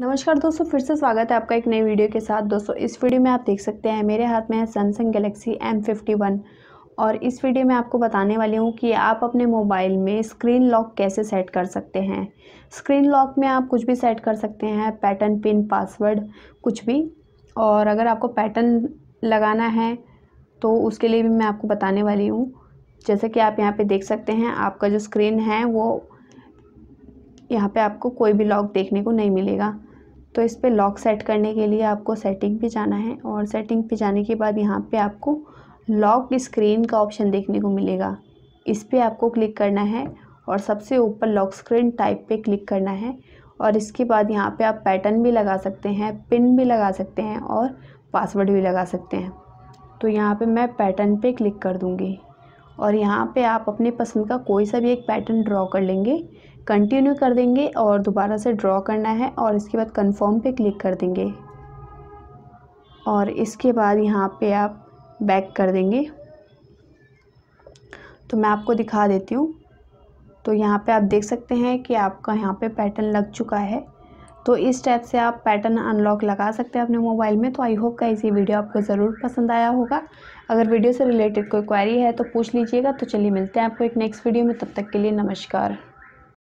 नमस्कार दोस्तों फिर से स्वागत है आपका एक नई वीडियो के साथ दोस्तों इस वीडियो में आप देख सकते हैं मेरे हाथ में है सैमसंग गलेक्सी M51 और इस वीडियो में आपको बताने वाली हूँ कि आप अपने मोबाइल में स्क्रीन लॉक कैसे सेट कर सकते हैं स्क्रीन लॉक में आप कुछ भी सेट कर सकते हैं पैटर्न पिन पासवर्ड कुछ भी और अगर आपको पैटर्न लगाना है तो उसके लिए भी मैं आपको बताने वाली हूँ जैसे कि आप यहाँ पर देख सकते हैं आपका जो स्क्रीन है वो यहाँ पे आपको कोई भी लॉक देखने को नहीं मिलेगा तो इस पर लॉक सेट करने के लिए आपको सेटिंग पे जाना है और सेटिंग पे जाने के बाद यहाँ पे आपको लॉक स्क्रीन का ऑप्शन देखने को मिलेगा इस पर आपको क्लिक करना है और सबसे ऊपर लॉक स्क्रीन टाइप पे क्लिक करना है और इसके बाद यहाँ पे आप पैटर्न भी लगा सकते हैं पिन भी लगा सकते हैं और पासवर्ड भी लगा सकते हैं तो यहाँ पर मैं पैटर्न पर क्लिक कर दूँगी और यहाँ पे आप अपने पसंद का कोई सा भी एक पैटर्न ड्रॉ कर लेंगे कंटिन्यू कर देंगे और दोबारा से ड्रॉ करना है और इसके बाद कंफर्म पे क्लिक कर देंगे और इसके बाद यहाँ पे आप बैक कर देंगे तो मैं आपको दिखा देती हूँ तो यहाँ पे आप देख सकते हैं कि आपका यहाँ पे पैटर्न लग चुका है तो इस स्टेप से आप पैटर्न अनलॉक लगा सकते हैं अपने मोबाइल में तो आई होप का इसी वीडियो आपको ज़रूर पसंद आया होगा अगर वीडियो से रिलेटेड कोई क्वारी है तो पूछ लीजिएगा तो चलिए मिलते हैं आपको एक नेक्स्ट वीडियो में तब तक के लिए नमस्कार